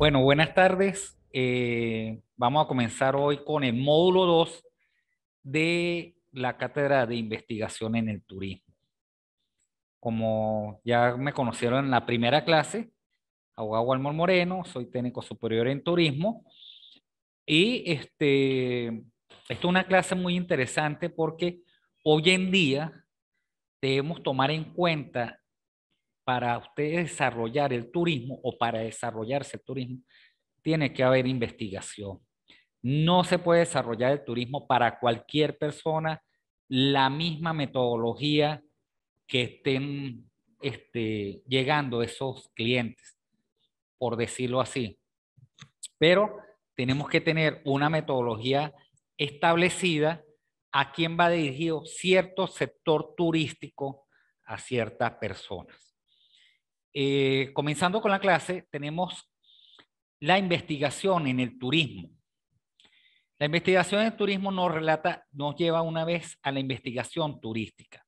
Bueno, buenas tardes. Eh, vamos a comenzar hoy con el módulo 2 de la Cátedra de Investigación en el Turismo. Como ya me conocieron en la primera clase, abogado Almor Moreno, soy técnico superior en turismo. Y este, esta es una clase muy interesante porque hoy en día debemos tomar en cuenta para ustedes desarrollar el turismo o para desarrollarse el turismo, tiene que haber investigación. No se puede desarrollar el turismo para cualquier persona la misma metodología que estén este, llegando esos clientes, por decirlo así. Pero tenemos que tener una metodología establecida a quién va dirigido cierto sector turístico a ciertas personas. Eh, comenzando con la clase, tenemos la investigación en el turismo. La investigación en el turismo nos relata, nos lleva una vez a la investigación turística.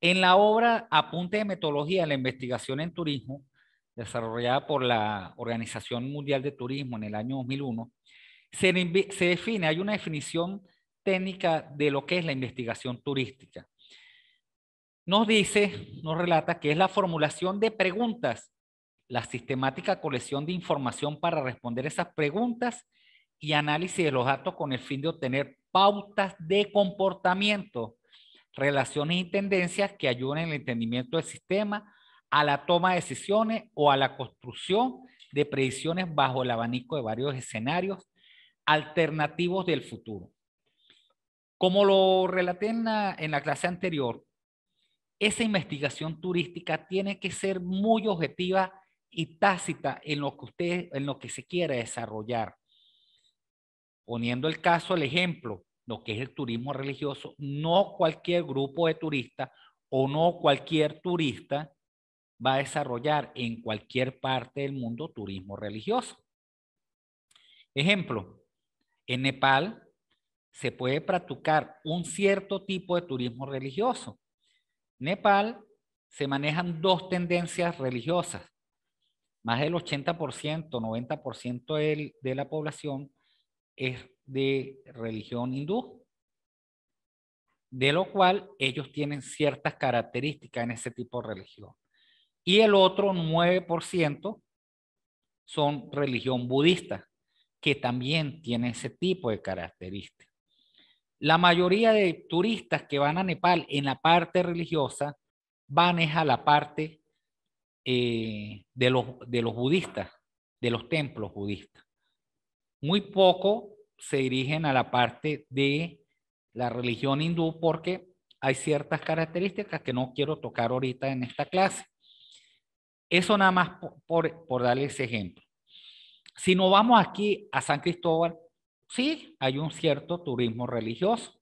En la obra Apunte de Metodología de la Investigación en Turismo, desarrollada por la Organización Mundial de Turismo en el año 2001, se define, hay una definición técnica de lo que es la investigación turística nos dice, nos relata que es la formulación de preguntas, la sistemática colección de información para responder esas preguntas y análisis de los datos con el fin de obtener pautas de comportamiento, relaciones y tendencias que ayuden al el entendimiento del sistema, a la toma de decisiones o a la construcción de predicciones bajo el abanico de varios escenarios alternativos del futuro. Como lo relaté en la, en la clase anterior, esa investigación turística tiene que ser muy objetiva y tácita en lo que en lo que se quiera desarrollar. Poniendo el caso, el ejemplo, lo que es el turismo religioso, no cualquier grupo de turistas o no cualquier turista va a desarrollar en cualquier parte del mundo turismo religioso. Ejemplo, en Nepal se puede practicar un cierto tipo de turismo religioso, Nepal se manejan dos tendencias religiosas. Más del 80%, 90% de, la población es de religión hindú, de lo cual ellos tienen ciertas características en ese tipo de religión. Y el otro 9% son religión budista, que también tiene ese tipo de características. La mayoría de turistas que van a Nepal en la parte religiosa van es a la parte eh, de, los, de los budistas, de los templos budistas. Muy poco se dirigen a la parte de la religión hindú porque hay ciertas características que no quiero tocar ahorita en esta clase. Eso nada más por, por, ese ejemplo. Si nos vamos aquí a San Cristóbal, Sí, hay un cierto turismo religioso.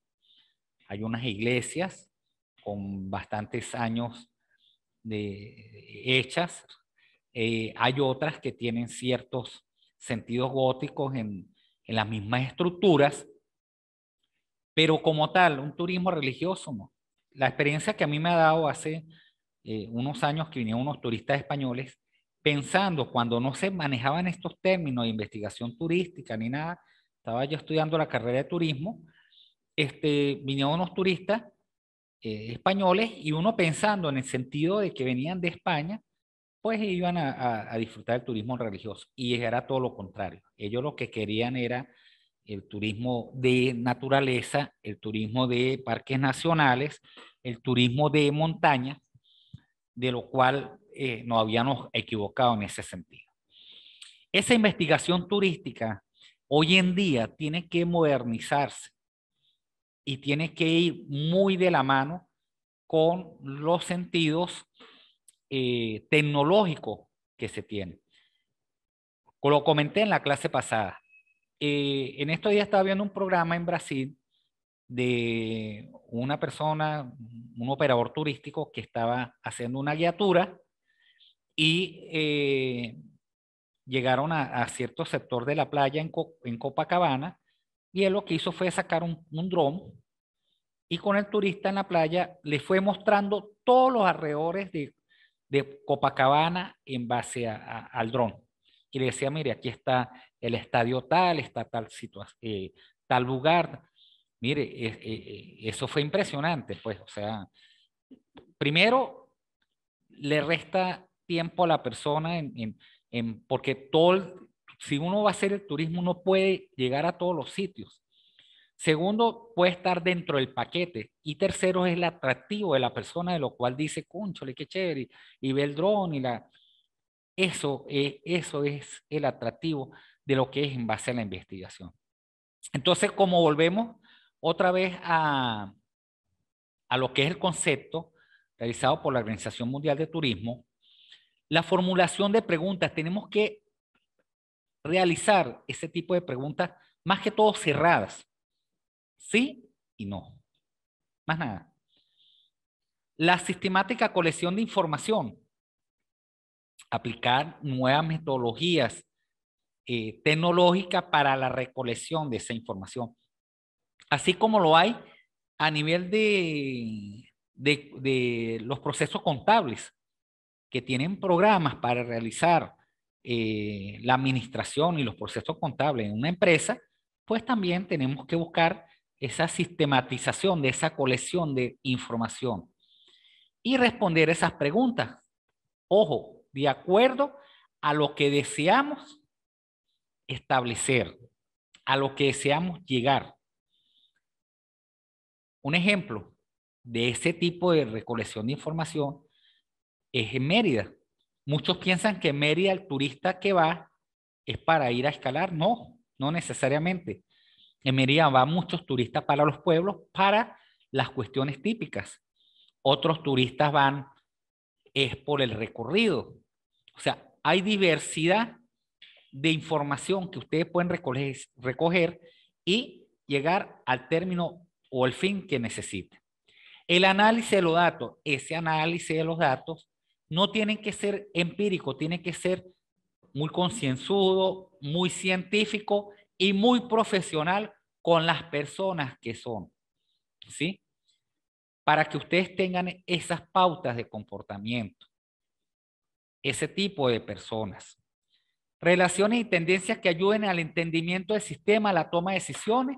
Hay unas iglesias con bastantes años de, hechas. Eh, hay otras que tienen ciertos sentidos góticos en, las mismas estructuras, pero como tal, un turismo religioso La experiencia que a mí me ha dado hace eh, unos años que vinieron unos turistas españoles, pensando cuando no se manejaban estos términos de investigación turística ni nada, estaba yo estudiando la carrera de turismo, este, vinieron unos turistas eh, españoles y uno pensando en el sentido de que venían de España, pues iban a, disfrutar del turismo religioso. Y era todo lo contrario. Ellos lo que querían era el turismo de naturaleza, el turismo de parques nacionales, el turismo de montaña, de lo cual eh, nos habíamos equivocado en ese sentido. Esa investigación turística hoy en día tiene que modernizarse y tiene que ir muy de la mano con los sentidos eh, tecnológicos que se tienen. Lo comenté en la clase pasada. Eh, en estos días estaba viendo un programa en Brasil de una persona, un operador turístico que estaba haciendo una guiatura y eh, llegaron a, cierto sector de la playa en, en, Copacabana y él lo que hizo fue sacar un, un dron y con el turista en la playa le fue mostrando todos los alrededores de, de Copacabana en base al dron. Y le decía, mire, aquí está el estadio tal, está tal, situación eh, tal lugar. Mire, e, e, e, eso fue impresionante, pues, o sea, primero le resta tiempo a la persona en, porque todo, si uno va a hacer el turismo, uno puede llegar a todos los sitios. Segundo, puede estar dentro del paquete. Y tercero, es el atractivo de la persona, de lo cual dice, le qué chévere, y ve el dron y la... Eso es, eh, eso es el atractivo de lo que es en base a la investigación. Entonces, como volvemos otra vez a, a lo que es el concepto realizado por la Organización Mundial de Turismo, la formulación de preguntas, tenemos que realizar ese tipo de preguntas más que todo cerradas. Sí y no. Más nada. La sistemática colección de información. Aplicar nuevas metodologías eh, tecnológicas para la recolección de esa información. Así como lo hay a nivel de los procesos contables que tienen programas para realizar eh, la administración y los procesos contables en una empresa, pues también tenemos que buscar esa sistematización de esa colección de información y responder esas preguntas. Ojo, de acuerdo a lo que deseamos establecer, a lo que deseamos llegar. Un ejemplo de ese tipo de recolección de información es en Mérida. Muchos piensan que Mérida, el turista que va, es para ir a escalar. No, no necesariamente. En Mérida van muchos turistas para los pueblos, para las cuestiones típicas. Otros turistas van, es por el recorrido. O sea, hay diversidad de información que ustedes pueden recoger, recoger y llegar al término o al fin que necesiten. El análisis de los datos, ese análisis de los datos no tienen que ser empíricos, tienen que ser muy concienzudo, muy científico y muy profesional con las personas que son. ¿Sí? Para que ustedes tengan esas pautas de comportamiento. Ese tipo de personas. Relaciones y tendencias que ayuden al entendimiento del sistema, a la toma de decisiones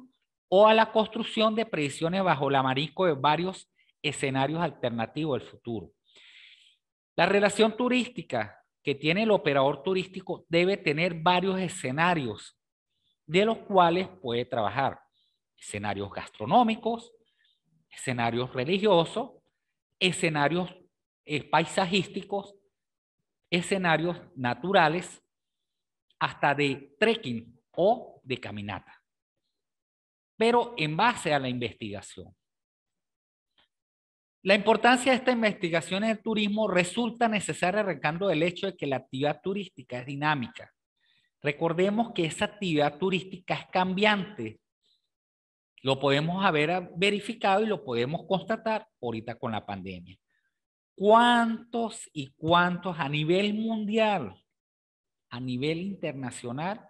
o a la construcción de predicciones bajo el amarisco de varios escenarios alternativos del futuro. La relación turística que tiene el operador turístico debe tener varios escenarios de los cuales puede trabajar. Escenarios gastronómicos, escenarios religiosos, escenarios eh, paisajísticos, escenarios naturales, hasta de trekking o de caminata. Pero en base a la investigación. La importancia de esta investigación en el turismo resulta necesaria arrancando del hecho de que la actividad turística es dinámica. Recordemos que esa actividad turística es cambiante. Lo podemos haber verificado y lo podemos constatar ahorita con la pandemia. ¿Cuántos y cuántos a nivel mundial, a nivel internacional,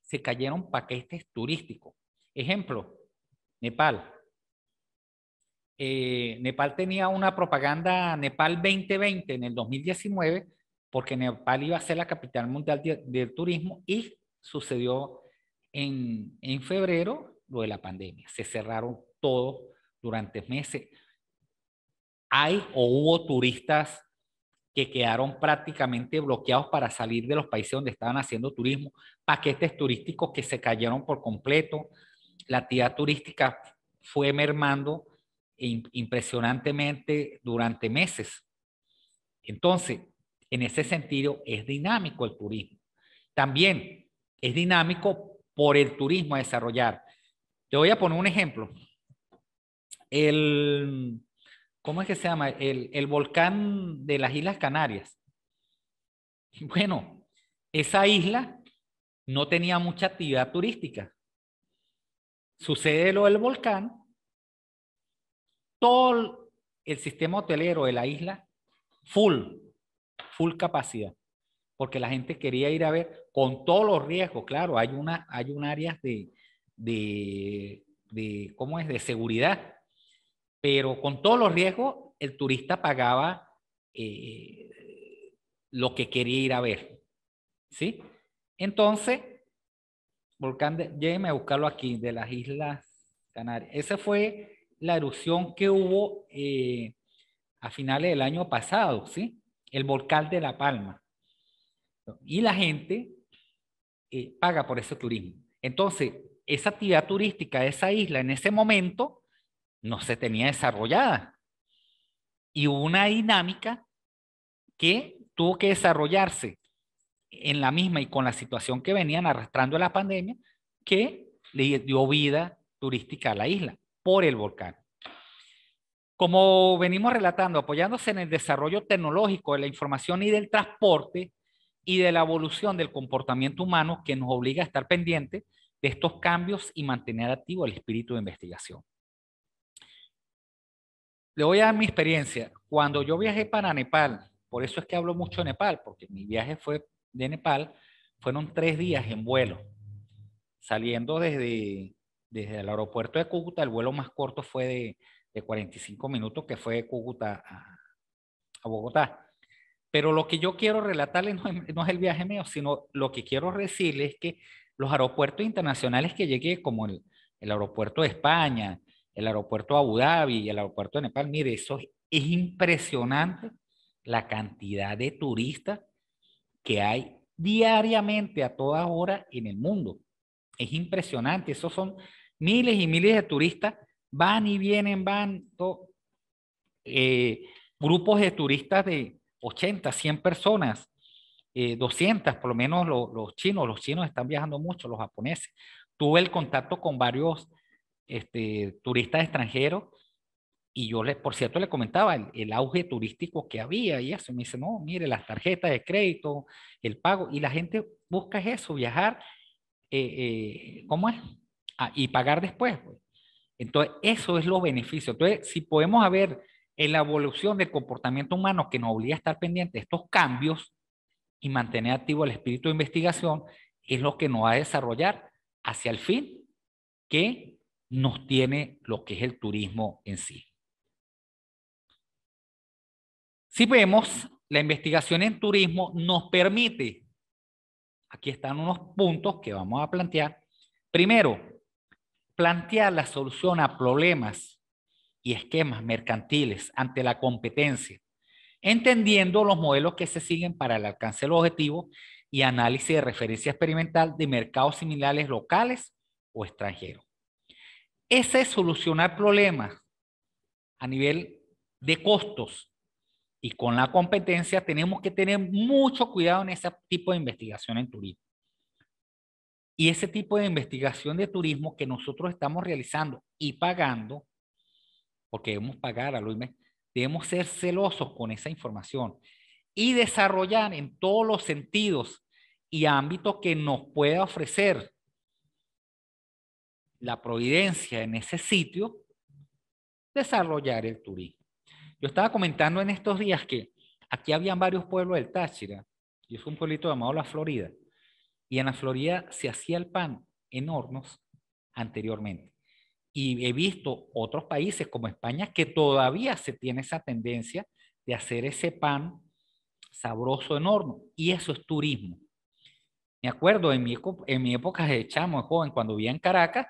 se cayeron paquetes turísticos? Ejemplo, Nepal. Eh, Nepal tenía una propaganda Nepal 2020 en el 2019, porque Nepal iba a ser la capital mundial del turismo y sucedió en, en febrero lo de la pandemia. Se cerraron todos durante meses. Hay o hubo turistas que quedaron prácticamente bloqueados para salir de los países donde estaban haciendo turismo, paquetes turísticos que se cayeron por completo, la actividad turística fue mermando impresionantemente durante meses. Entonces, en ese sentido, es dinámico el turismo. También es dinámico por el turismo a desarrollar. Te voy a poner un ejemplo. El, ¿cómo es que se llama? El, el volcán de las Islas Canarias. Bueno, esa isla no tenía mucha actividad turística. Sucede lo del volcán todo el sistema hotelero de la isla full, full capacidad, porque la gente quería ir a ver con todos los riesgos, claro, hay una, hay un área de, ¿cómo es?, de seguridad, pero con todos los riesgos, el turista pagaba eh, lo que quería ir a ver, ¿sí? Entonces, Volcán, de, a buscarlo aquí, de las Islas Canarias. Ese fue la erupción que hubo eh, a finales del año pasado, ¿sí? El volcán de La Palma. Y la gente eh, paga por ese turismo. Entonces, esa actividad turística de esa isla en ese momento no se tenía desarrollada. Y hubo una dinámica que tuvo que desarrollarse en la misma y con la situación que venían arrastrando la pandemia, que le dio vida turística a la isla por el volcán. Como venimos relatando, apoyándose en el desarrollo tecnológico de la información y del transporte y de la evolución del comportamiento humano que nos obliga a estar pendiente de estos cambios y mantener activo el espíritu de investigación. Le voy a dar mi experiencia. Cuando yo viajé para Nepal, por eso es que hablo mucho de Nepal, porque mi viaje fue de Nepal, fueron tres días en vuelo, saliendo desde desde el aeropuerto de Cúcuta, el vuelo más corto fue de, 45 minutos, que fue de Cúcuta a, Bogotá. Pero lo que yo quiero relatarles no, es el viaje mío, sino lo que quiero decirles es que los aeropuertos internacionales que llegué, como el, aeropuerto de España, el aeropuerto de Abu Dhabi, y el aeropuerto de Nepal, mire, eso es, es impresionante la cantidad de turistas que hay diariamente a toda hora en el mundo. Es impresionante, esos son Miles y miles de turistas van y vienen, van eh, grupos de turistas de 80, 100 personas, eh, 200, por lo menos los, chinos, los chinos están viajando mucho, los japoneses. Tuve el contacto con varios este, turistas extranjeros y yo, por cierto, le comentaba el, auge turístico que había y eso. me dice, no, mire, las tarjetas de crédito, el pago. Y la gente busca eso, viajar. Eh, eh, ¿Cómo es? y pagar después. Pues. Entonces, eso es los beneficios. Entonces, si podemos haber en la evolución del comportamiento humano que nos obliga a estar pendiente de estos cambios y mantener activo el espíritu de investigación, es lo que nos va a desarrollar hacia el fin que nos tiene lo que es el turismo en sí. Si vemos, la investigación en turismo nos permite, aquí están unos puntos que vamos a plantear. Primero, plantear la solución a problemas y esquemas mercantiles ante la competencia, entendiendo los modelos que se siguen para el alcance del objetivo y análisis de referencia experimental de mercados similares locales o extranjeros. Ese es solucionar problemas a nivel de costos y con la competencia tenemos que tener mucho cuidado en ese tipo de investigación en turismo. Y ese tipo de investigación de turismo que nosotros estamos realizando y pagando, porque debemos pagar a Luis, debemos ser celosos con esa información y desarrollar en todos los sentidos y ámbitos que nos pueda ofrecer la providencia en ese sitio, desarrollar el turismo. Yo estaba comentando en estos días que aquí habían varios pueblos del Táchira, y es un pueblito llamado La Florida, y en la Florida se hacía el pan en hornos anteriormente. Y he visto otros países como España que todavía se tiene esa tendencia de hacer ese pan sabroso en horno. Y eso es turismo. Me acuerdo, en mi, en mi época de chamo, de joven, cuando vivía en Caracas,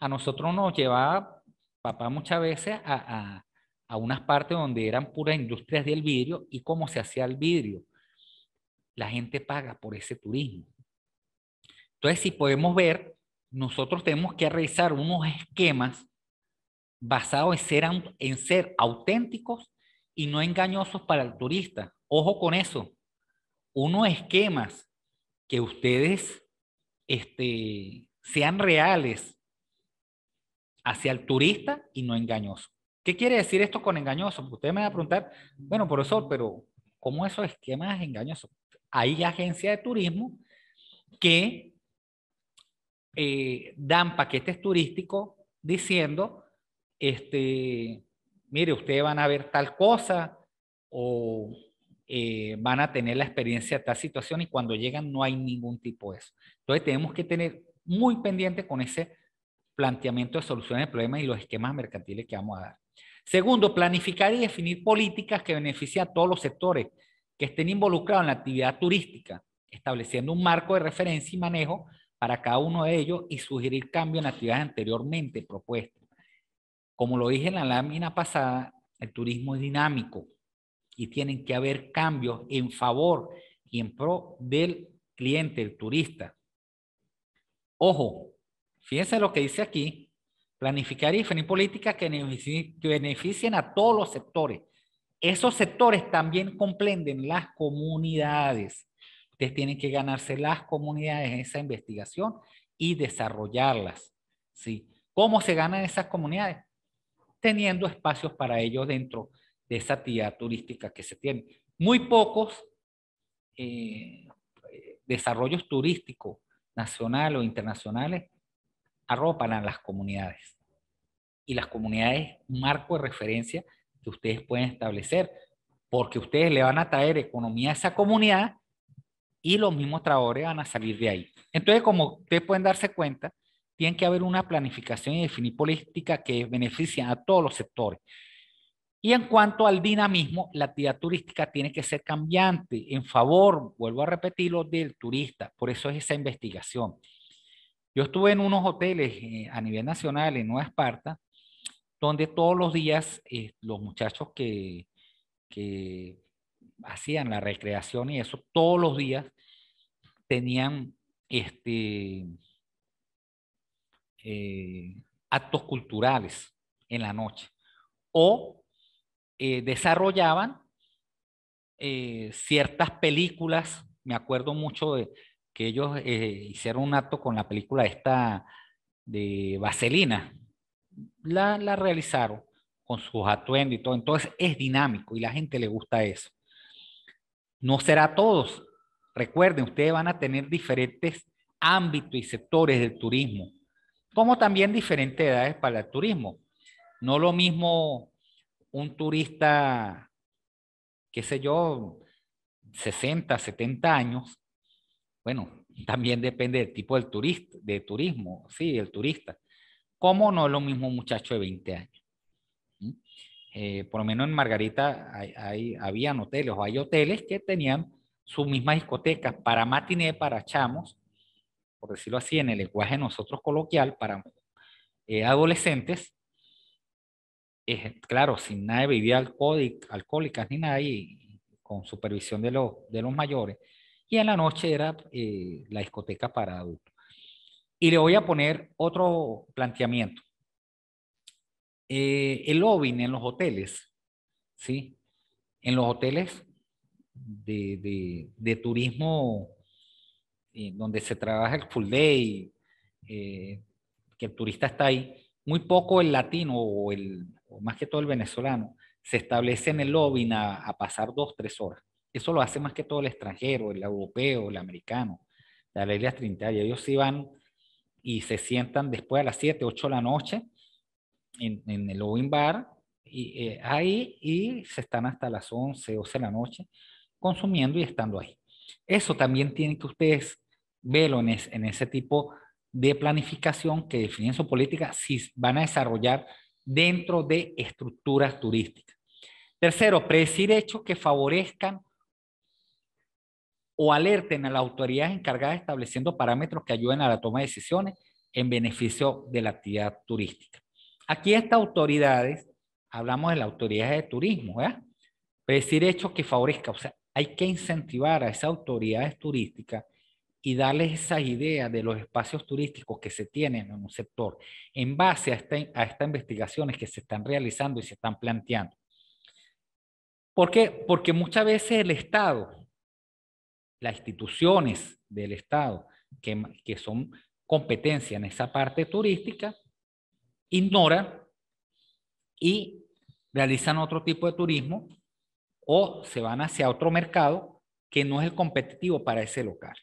a nosotros nos llevaba papá muchas veces a, a unas partes donde eran puras industrias del vidrio y cómo se hacía el vidrio. La gente paga por ese turismo. Entonces, si podemos ver, nosotros tenemos que realizar unos esquemas basados en ser, en ser auténticos y no engañosos para el turista. Ojo con eso. Unos esquemas que ustedes este, sean reales hacia el turista y no engañosos. ¿Qué quiere decir esto con engañoso? Usted ustedes me van a preguntar, bueno, profesor, pero ¿cómo esos esquemas engañosos? Hay agencias de turismo que eh, dan paquetes turísticos diciendo, este, mire, ustedes van a ver tal cosa o eh, van a tener la experiencia de tal situación y cuando llegan no hay ningún tipo de eso. Entonces tenemos que tener muy pendiente con ese planteamiento de soluciones de problemas y los esquemas mercantiles que vamos a dar. Segundo, planificar y definir políticas que beneficien a todos los sectores que estén involucrados en la actividad turística, estableciendo un marco de referencia y manejo para cada uno de ellos y sugerir cambios en actividades anteriormente propuestas. Como lo dije en la lámina pasada, el turismo es dinámico y tienen que haber cambios en favor y en pro del cliente, el turista. Ojo, fíjense lo que dice aquí, planificar y definir políticas que beneficien a todos los sectores. Esos sectores también comprenden las comunidades, Ustedes tienen que ganarse las comunidades en esa investigación y desarrollarlas. ¿sí? ¿Cómo se ganan esas comunidades? Teniendo espacios para ellos dentro de esa actividad turística que se tiene. Muy pocos eh, desarrollos turísticos nacionales o internacionales arropan a las comunidades. Y las comunidades, un marco de referencia que ustedes pueden establecer, porque ustedes le van a traer economía a esa comunidad y los mismos trabajadores van a salir de ahí. Entonces, como ustedes pueden darse cuenta, tiene que haber una planificación y definir política que beneficie a todos los sectores. Y en cuanto al dinamismo, la actividad turística tiene que ser cambiante en favor, vuelvo a repetirlo, del turista. Por eso es esa investigación. Yo estuve en unos hoteles eh, a nivel nacional en Nueva Esparta, donde todos los días eh, los muchachos que, que hacían la recreación y eso todos los días tenían este, eh, actos culturales en la noche o eh, desarrollaban eh, ciertas películas. Me acuerdo mucho de que ellos hicieron un acto con la película esta de Vaselina. La, la realizaron con sus atuendos y todo. Entonces es dinámico y la gente le gusta eso. No será todos. Recuerden, ustedes van a tener diferentes ámbitos y sectores del turismo, como también diferentes edades para el turismo. No lo mismo un turista, qué sé yo, 60, 70 años, bueno, también depende del tipo del turista, de turismo, sí, el turista. Como no es lo mismo un muchacho de 20 años? Eh, por lo menos en Margarita hay, habían hoteles o hay hoteles que tenían sus mismas discotecas para matiné, para chamos, por decirlo así, en el lenguaje nosotros coloquial, para eh, adolescentes, claro, sin nada de bebida alcohólica, alcohólicas ni nada, y, con supervisión de, de los mayores. Y en la noche era eh, la discoteca para adultos. Y le voy a poner otro planteamiento. Eh, el lobbying en los hoteles, ¿sí? En los hoteles de, turismo eh, donde se trabaja el full day, eh, que el turista está ahí, muy poco el latino o, el, más que todo el venezolano se establece en el lobbying a, pasar dos, tres horas. Eso lo hace más que todo el extranjero, el europeo, el americano, la ley de Ellos sí van y se sientan después a las 7, 8 de la noche en, el Owen Bar, y, eh, ahí y se están hasta las 11, 12 de la noche consumiendo y estando ahí. Eso también tiene que ustedes verlo en, ese tipo de planificación que definen su política si van a desarrollar dentro de estructuras turísticas. Tercero, predecir hechos que favorezcan o alerten a las autoridades encargadas estableciendo parámetros que ayuden a la toma de decisiones en beneficio de la actividad turística. Aquí estas autoridades, hablamos de las autoridades de turismo, ¿verdad? decir hechos que favorezca, o sea, hay que incentivar a esas autoridades turísticas y darles esa idea de los espacios turísticos que se tienen en un sector en base a, este, a estas investigaciones que se están realizando y se están planteando. ¿Por qué? Porque muchas veces el Estado, las instituciones del Estado que, que son competencia en esa parte turística, ignora y realizan otro tipo de turismo o se van hacia otro mercado que no es el competitivo para ese local.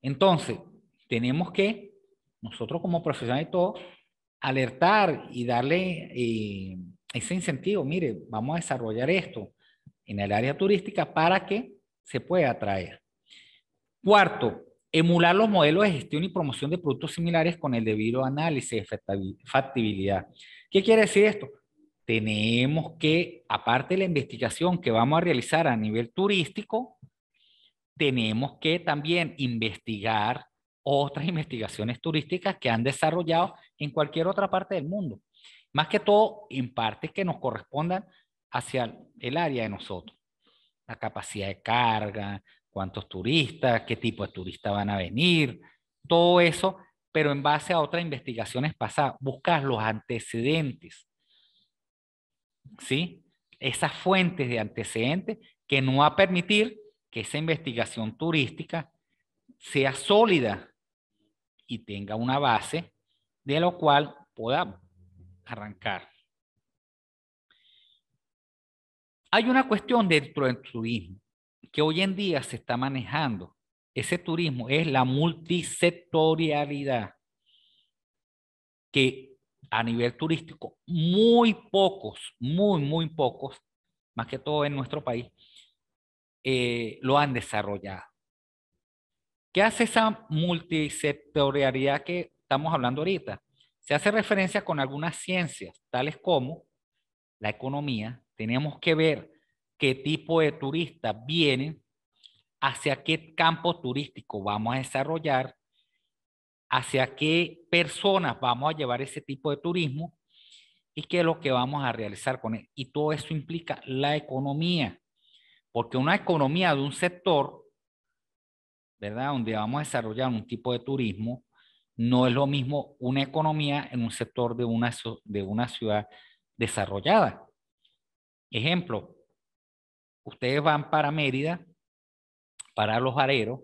Entonces, tenemos que, nosotros como profesionales y todo, alertar y darle eh, ese incentivo. Mire, vamos a desarrollar esto en el área turística para que se pueda atraer. Cuarto, Emular los modelos de gestión y promoción de productos similares con el debido análisis de factibilidad. ¿Qué quiere decir esto? Tenemos que, aparte de la investigación que vamos a realizar a nivel turístico, tenemos que también investigar otras investigaciones turísticas que han desarrollado en cualquier otra parte del mundo. Más que todo, en partes que nos correspondan hacia el área de nosotros. La capacidad de carga, cuántos turistas, qué tipo de turistas van a venir, todo eso, pero en base a otras investigaciones pasadas, buscas los antecedentes, ¿sí? Esas fuentes de antecedentes que no va a permitir que esa investigación turística sea sólida y tenga una base de lo cual podamos arrancar. Hay una cuestión dentro del turismo que hoy en día se está manejando ese turismo es la multisectorialidad, que a nivel turístico muy pocos, muy, muy pocos, más que todo en nuestro país, eh, lo han desarrollado. ¿Qué hace esa multisectorialidad que estamos hablando ahorita? Se hace referencia con algunas ciencias, tales como la economía. Tenemos que ver qué tipo de turistas vienen, hacia qué campo turístico vamos a desarrollar, hacia qué personas vamos a llevar ese tipo de turismo y qué es lo que vamos a realizar con él. Y todo eso implica la economía, porque una economía de un sector, ¿verdad? Donde vamos a desarrollar un tipo de turismo, no es lo mismo una economía en un sector de una, de una ciudad desarrollada. Ejemplo, ustedes van para Mérida, para los areros,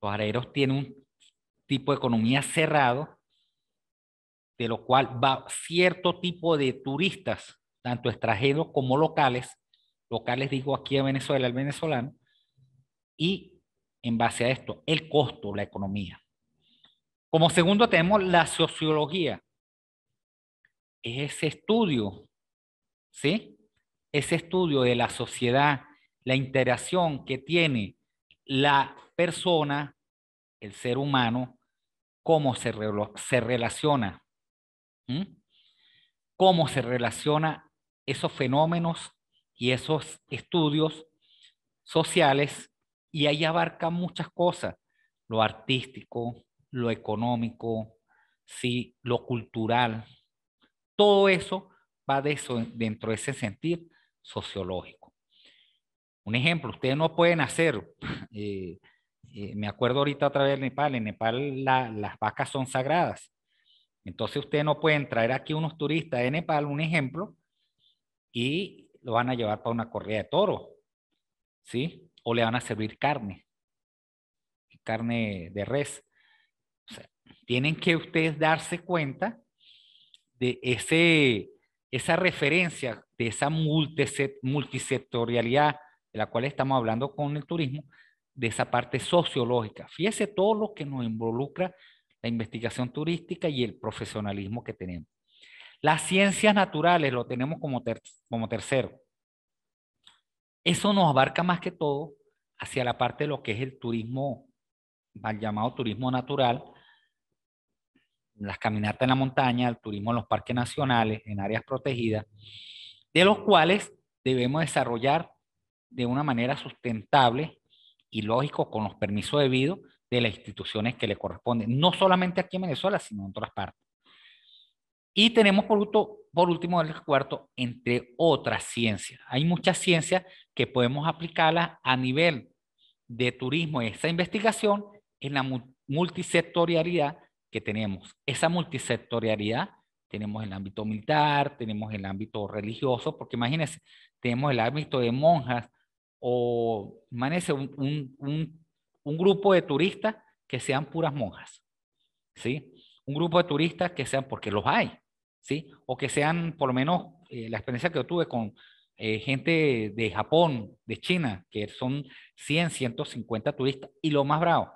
los areros tienen un tipo de economía cerrado, de lo cual va cierto tipo de turistas, tanto extranjeros como locales, locales digo aquí a Venezuela, el venezolano, y en base a esto, el costo, la economía. Como segundo tenemos la sociología, es ese estudio, ¿sí? ese estudio de la sociedad, la interacción que tiene la persona, el ser humano, cómo se, se relaciona, cómo se relaciona esos fenómenos y esos estudios sociales, y ahí abarca muchas cosas, lo artístico, lo económico, ¿sí? lo cultural, todo eso va dentro de ese sentido, sociológico. Un ejemplo, ustedes no pueden hacer, eh, eh, me acuerdo ahorita otra vez de Nepal, en Nepal las vacas son sagradas. Entonces ustedes no pueden traer aquí unos turistas de Nepal, un ejemplo, y lo van a llevar para una corrida de toro, ¿sí? O le van a servir carne, carne de res. O sea, tienen que ustedes darse cuenta de ese esa referencia de esa multisectorialidad de la cual estamos hablando con el turismo, de esa parte sociológica. Fíjese todo lo que nos involucra la investigación turística y el profesionalismo que tenemos. Las ciencias naturales lo tenemos como, tercero. Eso nos abarca más que todo hacia la parte de lo que es el turismo, mal llamado turismo natural, las caminatas en la montaña, el turismo en los parques nacionales, en áreas protegidas, de los cuales debemos desarrollar de una manera sustentable y lógico con los permisos debidos de las instituciones que le corresponden, no solamente aquí en Venezuela, sino en otras partes. Y tenemos por, último, el cuarto, entre otras ciencias. Hay muchas ciencias que podemos aplicarlas a nivel de turismo y esa investigación en la multisectorialidad que tenemos esa multisectorialidad, tenemos el ámbito militar, tenemos el ámbito religioso, porque imagínense, tenemos el ámbito de monjas o, imagínense, un, un, un, grupo de turistas que sean puras monjas, ¿sí? Un grupo de turistas que sean, porque los hay, ¿sí? O que sean, por lo menos, eh, la experiencia que yo tuve con eh, gente de Japón, de China, que son 100, 150 turistas, y lo más bravo,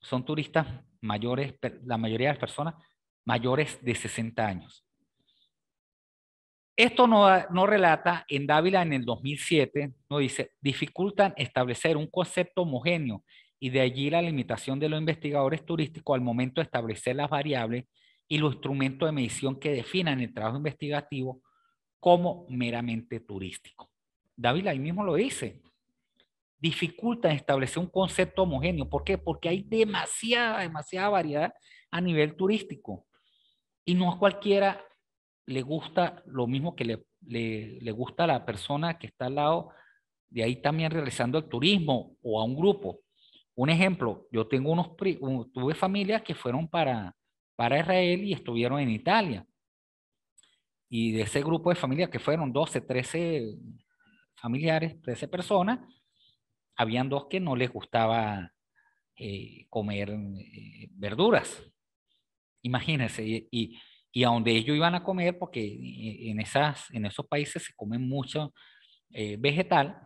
son turistas mayores, la mayoría de las personas mayores de 60 años. Esto no, no, relata en Dávila en el 2007, no dice, dificultan establecer un concepto homogéneo y de allí la limitación de los investigadores turísticos al momento de establecer las variables y los instrumentos de medición que definan el trabajo investigativo como meramente turístico. Dávila ahí mismo lo dice, dificulta establecer un concepto homogéneo. ¿Por qué? Porque hay demasiada, demasiada variedad a nivel turístico. Y no a cualquiera le gusta lo mismo que le, le, le gusta a la persona que está al lado de ahí también realizando el turismo o a un grupo. Un ejemplo, yo tengo unos, tuve familias que fueron para, para Israel y estuvieron en Italia. Y de ese grupo de familias que fueron 12, 13 familiares, 13 personas, habían dos que no les gustaba eh, comer eh, verduras. Imagínense, y, y, a donde ellos iban a comer, porque e, en, esas, en esos países se come mucho eh, vegetal,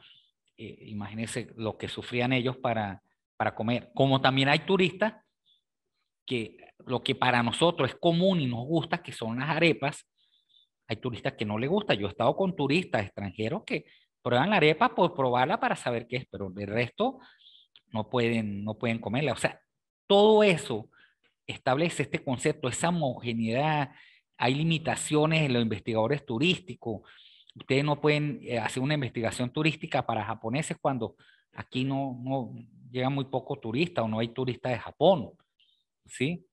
imagínense lo que sufrían ellos para, para comer. Como también hay turistas que lo que para nosotros es común y nos gusta, que son las arepas, hay turistas que no les gusta. Yo he estado con turistas extranjeros que, Prueban la arepa por pues, probarla para saber qué es, pero el resto no pueden, no pueden comerla. O sea, todo eso establece este concepto, esa homogeneidad. Hay limitaciones en los investigadores turísticos. Ustedes no pueden eh, hacer una investigación turística para japoneses cuando aquí no, no llegan muy pocos turistas o no hay turistas de Japón. ¿Sí?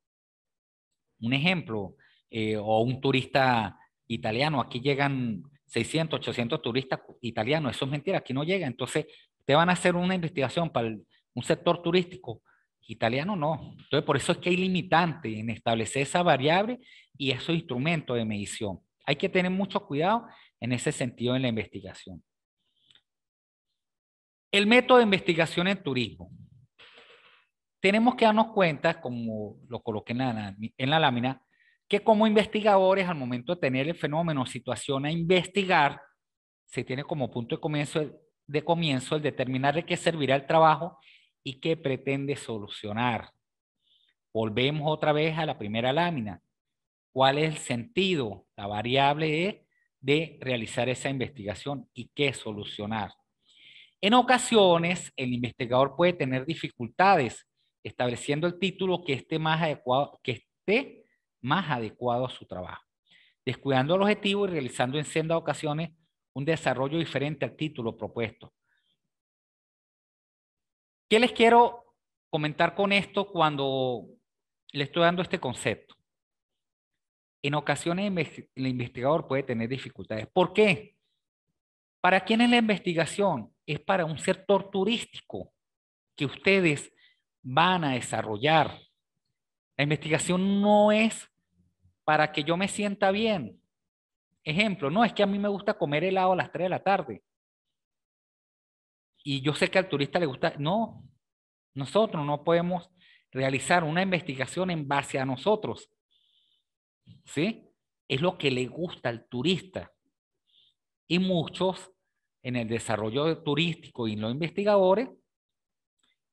Un ejemplo, eh, o un turista italiano, aquí llegan 600, 800 turistas italianos, eso es mentira, aquí no llega. Entonces, te van a hacer una investigación para un sector turístico italiano, no. Entonces, por eso es que hay limitante en establecer esa variable y esos instrumentos de medición. Hay que tener mucho cuidado en ese sentido en la investigación. El método de investigación en turismo. Tenemos que darnos cuenta, como lo coloqué en la lámina, que como investigadores, al momento de tener el fenómeno situación a investigar, se tiene como punto de comienzo el, de comienzo el determinar de qué servirá el trabajo y qué pretende solucionar. Volvemos otra vez a la primera lámina. ¿Cuál es el sentido? La variable de realizar esa investigación y qué solucionar. En ocasiones, el investigador puede tener dificultades estableciendo el título que esté más adecuado, que esté más adecuado a su trabajo, descuidando el objetivo y realizando en sendas ocasiones un desarrollo diferente al título propuesto. ¿Qué les quiero comentar con esto cuando le estoy dando este concepto? En ocasiones el investigador puede tener dificultades. ¿Por qué? ¿Para quién es la investigación? Es para un sector turístico que ustedes van a desarrollar. La investigación no es para que yo me sienta bien. Ejemplo, no es que a mí me gusta comer helado a las 3 de la tarde. Y yo sé que al turista le gusta. No, nosotros no podemos realizar una investigación en base a nosotros. ¿Sí? Es lo que le gusta al turista. Y muchos en el desarrollo turístico y los investigadores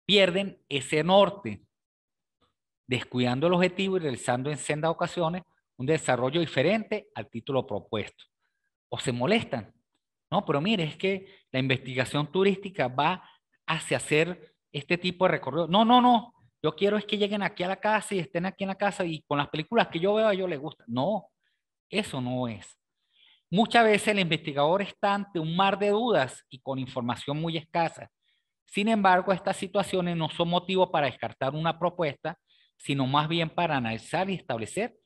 pierden ese norte, descuidando el objetivo y realizando en sendas ocasiones un desarrollo diferente al título propuesto. O se molestan. No, pero mire, es que la investigación turística va hacia hacer este tipo de recorrido. No, no, no. Yo quiero es que lleguen aquí a la casa y estén aquí en la casa y con las películas que yo veo a ellos les gusta. No, eso no es. Muchas veces el investigador está ante un mar de dudas y con información muy escasa. Sin embargo, estas situaciones no son motivo para descartar una propuesta, sino más bien para analizar y establecer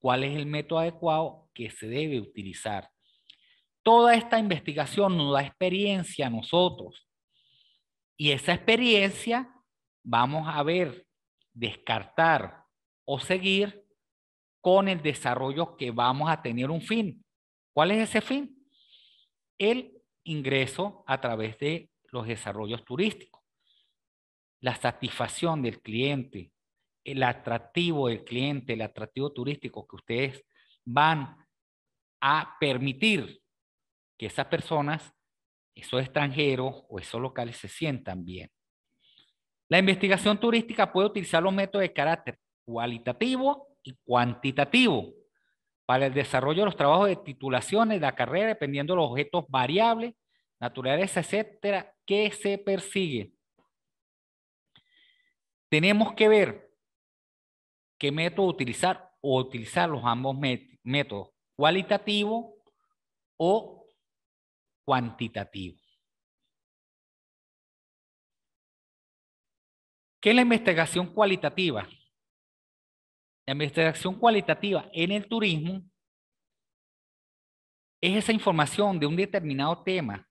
cuál es el método adecuado que se debe utilizar. Toda esta investigación nos da experiencia a nosotros y esa experiencia vamos a ver, descartar o seguir con el desarrollo que vamos a tener un fin. ¿Cuál es ese fin? El ingreso a través de los desarrollos turísticos, la satisfacción del cliente, el atractivo del cliente, el atractivo turístico que ustedes van a permitir que esas personas, esos extranjeros o esos locales se sientan bien. La investigación turística puede utilizar los métodos de carácter cualitativo y cuantitativo para el desarrollo de los trabajos de titulaciones de la carrera, dependiendo de los objetos variables, naturaleza, etcétera, que se persigue. Tenemos que ver ¿Qué método utilizar o utilizar los ambos métodos? Cualitativo o cuantitativo. ¿Qué es la investigación cualitativa? La investigación cualitativa en el turismo es esa información de un determinado tema,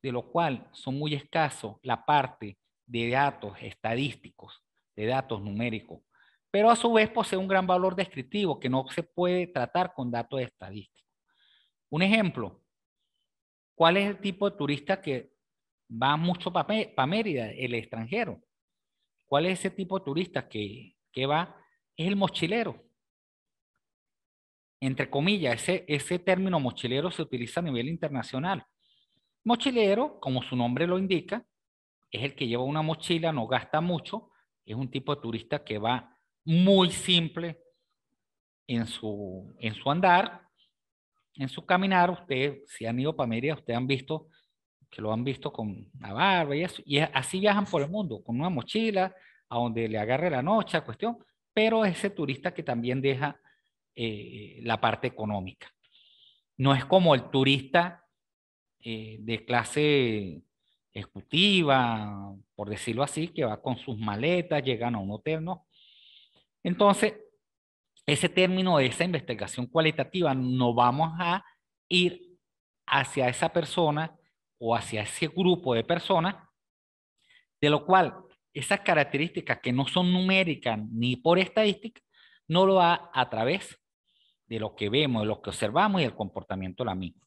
de lo cual son muy escasos la parte de datos estadísticos, de datos numéricos pero a su vez posee un gran valor descriptivo que no se puede tratar con datos estadísticos. Un ejemplo, ¿cuál es el tipo de turista que va mucho para Mérida, el extranjero? ¿Cuál es ese tipo de turista que, va? Es el mochilero. Entre comillas, ese, ese término mochilero se utiliza a nivel internacional. Mochilero, como su nombre lo indica, es el que lleva una mochila, no gasta mucho, es un tipo de turista que va muy simple en su, en su andar, en su caminar. Ustedes, si han ido para Mérida, ustedes han visto que lo han visto con la barba y eso. Y así viajan por el mundo, con una mochila, a donde le agarre la noche, cuestión. Pero ese turista que también deja eh, la parte económica. No es como el turista eh, de clase ejecutiva, por decirlo así, que va con sus maletas, llegan a un hotel, no. Entonces, ese término de esa investigación cualitativa, no vamos a ir hacia esa persona o hacia ese grupo de personas, de lo cual esas características que no son numéricas ni por estadística, no lo va a través de lo que vemos, de lo que observamos y el comportamiento de la misma.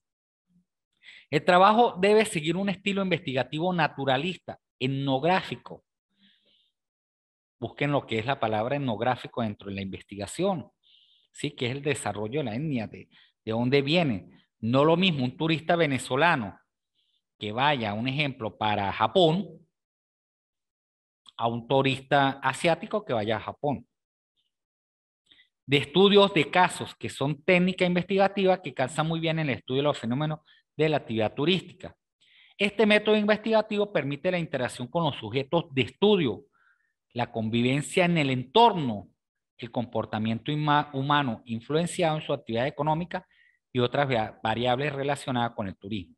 El trabajo debe seguir un estilo investigativo naturalista, etnográfico, busquen lo que es la palabra etnográfico dentro de la investigación, ¿sí? que es el desarrollo de la etnia, de, dónde viene. No lo mismo un turista venezolano que vaya, un ejemplo, para Japón, a un turista asiático que vaya a Japón. De estudios de casos que son técnica investigativa que calza muy bien en el estudio de los fenómenos de la actividad turística. Este método investigativo permite la interacción con los sujetos de estudio, la convivencia en el entorno, el comportamiento humano influenciado en su actividad económica y otras variables relacionadas con el turismo.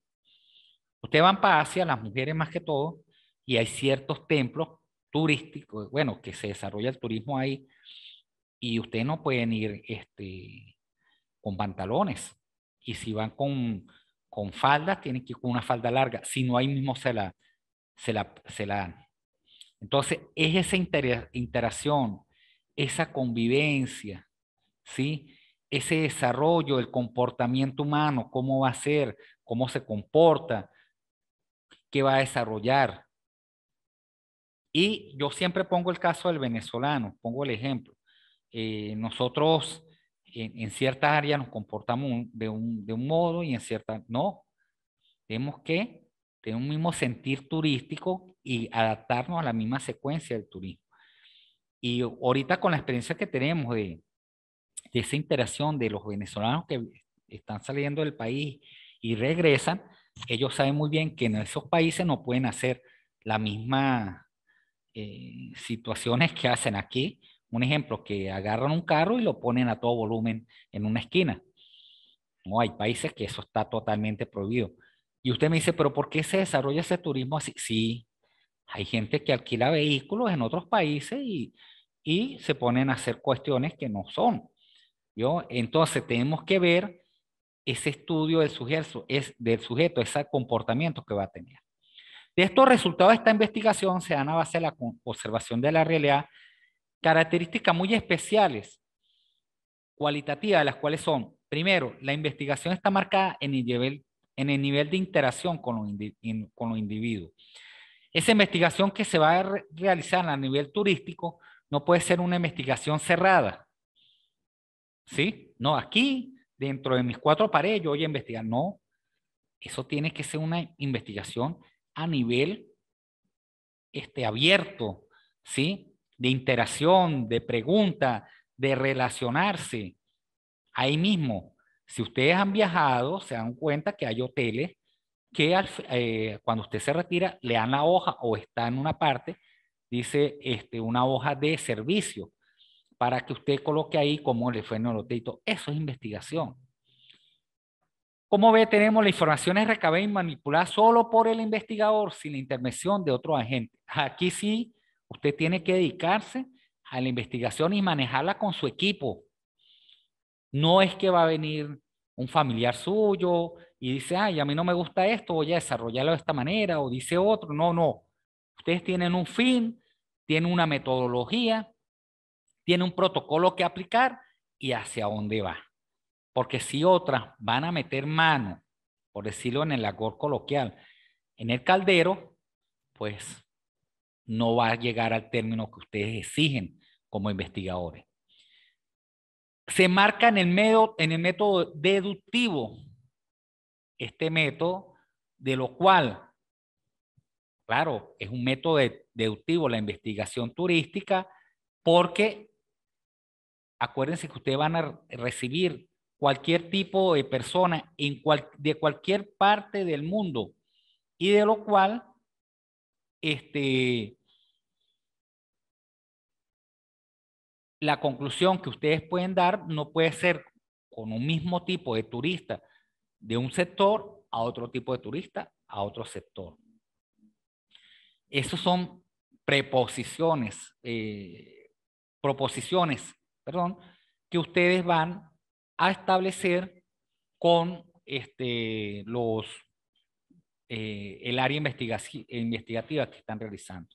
Usted van para Asia, las mujeres más que todo, y hay ciertos templos turísticos, bueno, que se desarrolla el turismo ahí, y ustedes no pueden ir este, con pantalones. Y si van con, con faldas, tienen que ir con una falda larga. Si no, ahí mismo se la, se la, se la entonces, es esa interacción, esa convivencia, ¿sí? Ese desarrollo, del comportamiento humano, cómo va a ser, cómo se comporta, qué va a desarrollar. Y yo siempre pongo el caso del venezolano, pongo el ejemplo. Eh, nosotros en, cierta área áreas nos comportamos de un, modo y en cierta no. Tenemos que tener un mismo sentir turístico y adaptarnos a la misma secuencia del turismo. Y ahorita con la experiencia que tenemos de, esa interacción de los venezolanos que están saliendo del país y regresan, ellos saben muy bien que en esos países no pueden hacer las mismas eh, situaciones que hacen aquí. Un ejemplo, que agarran un carro y lo ponen a todo volumen en una esquina. No, hay países que eso está totalmente prohibido. Y usted me dice, pero ¿por qué se desarrolla ese turismo así? Sí, hay gente que alquila vehículos en otros países y, se ponen a hacer cuestiones que no son. ¿yo? Entonces tenemos que ver ese estudio del sujeto, es, del sujeto, ese comportamiento que va a tener. De estos resultados de esta investigación se dan a base de la observación de la realidad características muy especiales, cualitativas, las cuales son, primero, la investigación está marcada en el nivel en el nivel de interacción con los, individuos. Esa investigación que se va a realizar a nivel turístico no puede ser una investigación cerrada. ¿Sí? No, aquí, dentro de mis cuatro paredes, yo voy a investigar. No, eso tiene que ser una investigación a nivel este, abierto, ¿sí? De interacción, de pregunta, de relacionarse ahí mismo. Si ustedes han viajado, se dan cuenta que hay hoteles que eh, cuando usted se retira le dan la hoja o está en una parte, dice este, una hoja de servicio para que usted coloque ahí como le fue en el hotelito. Eso es investigación. Como ve, tenemos la información es recabada y manipulada solo por el investigador sin la intervención de otro agente. Aquí sí, usted tiene que dedicarse a la investigación y manejarla con su equipo. No es que va a venir un familiar suyo y dice, ay, a mí no me gusta esto, voy a desarrollarlo de esta manera, o dice otro. No, no. Ustedes tienen un fin, tienen una metodología, tienen un protocolo que aplicar y hacia dónde va. Porque si otras van a meter mano, por decirlo en el labor coloquial, en el caldero, pues no va a llegar al término que ustedes exigen como investigadores se marca en el, medio, en el método deductivo. Este método, de lo cual, claro, es un método deductivo la investigación turística, porque acuérdense que ustedes van a recibir cualquier tipo de persona en de cualquier parte del mundo y de lo cual este, la conclusión que ustedes pueden dar no puede ser con un mismo tipo de turista de un sector a otro tipo de turista a otro sector. Esas son preposiciones, eh, proposiciones, perdón, que ustedes van a establecer con este, los, eh, el área investigativa que están realizando.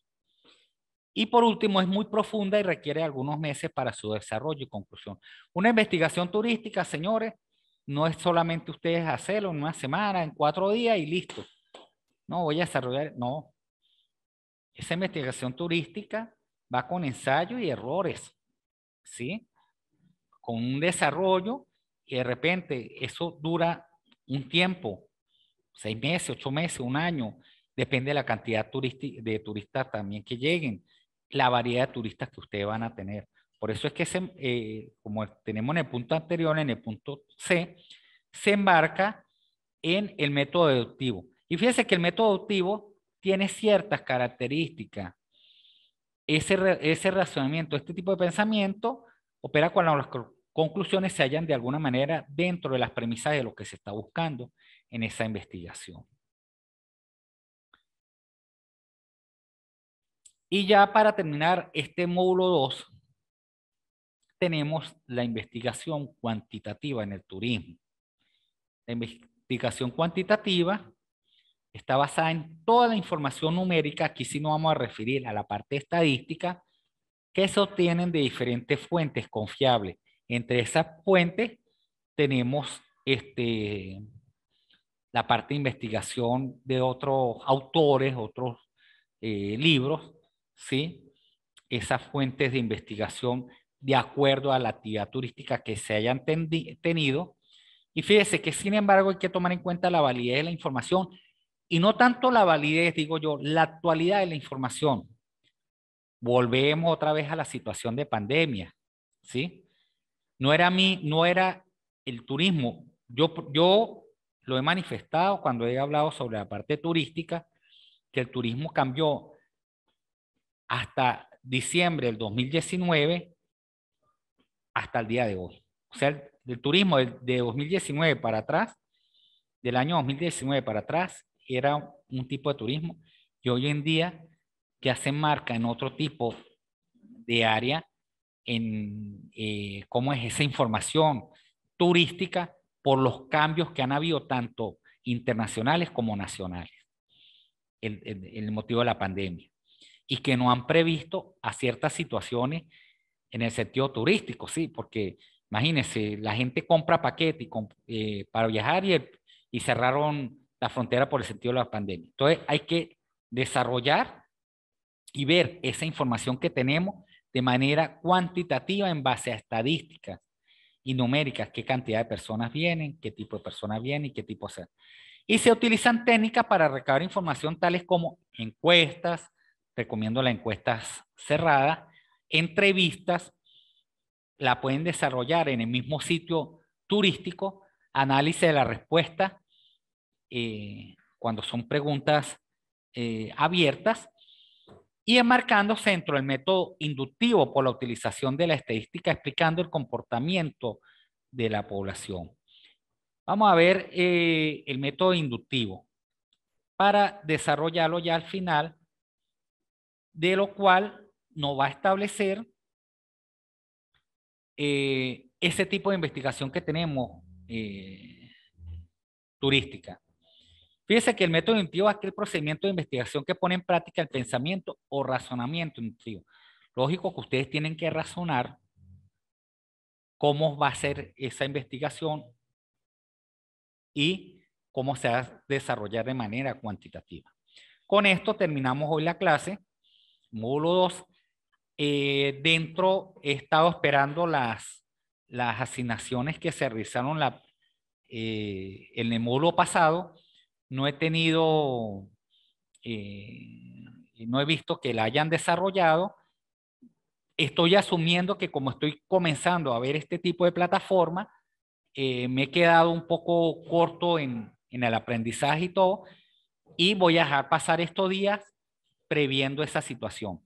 Y por último, es muy profunda y requiere algunos meses para su desarrollo y conclusión. Una investigación turística, señores, no es solamente ustedes hacerlo en una semana, en cuatro días y listo. No, voy a desarrollar, no. Esa investigación turística va con ensayo y errores, ¿sí? Con un desarrollo y de repente eso dura un tiempo, seis meses, ocho meses, un año, depende de la cantidad de turistas también que lleguen la variedad de turistas que ustedes van a tener. Por eso es que, eh, como tenemos en el punto anterior, en el punto C, se embarca en el método deductivo. Y fíjense que el método deductivo tiene ciertas características. Ese, ese razonamiento, este tipo de pensamiento, opera cuando las conclusiones se hallan de alguna manera dentro de las premisas de lo que se está buscando en esa investigación. Y ya para terminar este módulo 2, tenemos la investigación cuantitativa en el turismo. La investigación cuantitativa está basada en toda la información numérica, aquí sí nos vamos a referir a la parte estadística, que se obtienen de diferentes fuentes confiables. Entre esas fuentes tenemos este, la parte de investigación de otros autores, otros eh, libros, ¿sí? esas fuentes de investigación de acuerdo a la actividad turística que se hayan tenido. Y fíjese que, sin embargo, hay que tomar en cuenta la validez de la información y no tanto la validez, digo yo, la actualidad de la información. Volvemos otra vez a la situación de pandemia, ¿sí? No era mí, no era el turismo. Yo, yo lo he manifestado cuando he hablado sobre la parte turística, que el turismo cambió hasta diciembre del 2019 hasta el día de hoy. O sea, el, turismo de, 2019 para atrás, del año 2019 para atrás, era un tipo de turismo que hoy en día ya se marca en otro tipo de área en eh, cómo es esa información turística por los cambios que han habido tanto internacionales como nacionales, el motivo de la pandemia y que no han previsto a ciertas situaciones en el sentido turístico, sí, porque imagínense, la gente compra paquete eh, para viajar y, y cerraron la frontera por el sentido de la pandemia. Entonces hay que desarrollar y ver esa información que tenemos de manera cuantitativa en base a estadísticas y numéricas, qué cantidad de personas vienen, qué tipo de personas vienen y qué tipo de... Y se utilizan técnicas para recabar información tales como encuestas, recomiendo la encuesta cerrada. Entrevistas la pueden desarrollar en el mismo sitio turístico, análisis de la respuesta, eh, cuando son preguntas eh, abiertas, y enmarcándose centro el método inductivo por la utilización de la estadística, explicando el comportamiento de la población. Vamos a ver eh, el método inductivo para desarrollarlo ya al final de lo cual no va a establecer eh, ese tipo de investigación que tenemos eh, turística. Fíjense que el método intuitivo es aquel procedimiento de investigación que pone en práctica el pensamiento o razonamiento intuitivo. Lógico que ustedes tienen que razonar cómo va a ser esa investigación y cómo se va a desarrollar de manera cuantitativa. Con esto terminamos hoy la clase módulo 2, eh, dentro he estado esperando las, las asignaciones que se realizaron la, eh, en el módulo pasado. No he tenido, eh, no he visto que la hayan desarrollado. Estoy asumiendo que como estoy comenzando a ver este tipo de plataforma, me he quedado un poco corto en, en el aprendizaje y todo, y voy a dejar pasar estos días previendo esa situación.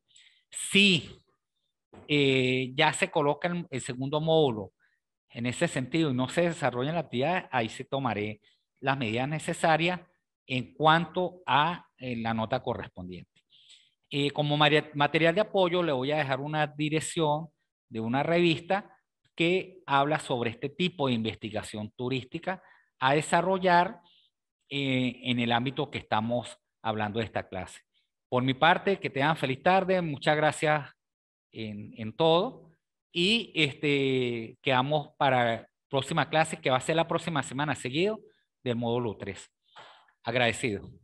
Si eh, ya se coloca el, segundo módulo en ese sentido y no se desarrolla la actividad, ahí se tomaré las medidas necesarias en cuanto a eh, la nota correspondiente. Eh, como material de apoyo le voy a dejar una dirección de una revista que habla sobre este tipo de investigación turística a desarrollar en el ámbito que estamos hablando de esta clase. Por mi parte, que te tengan feliz tarde, muchas gracias en, en todo y este, quedamos para próxima clase que va a ser la próxima semana seguido del módulo 3. Agradecido.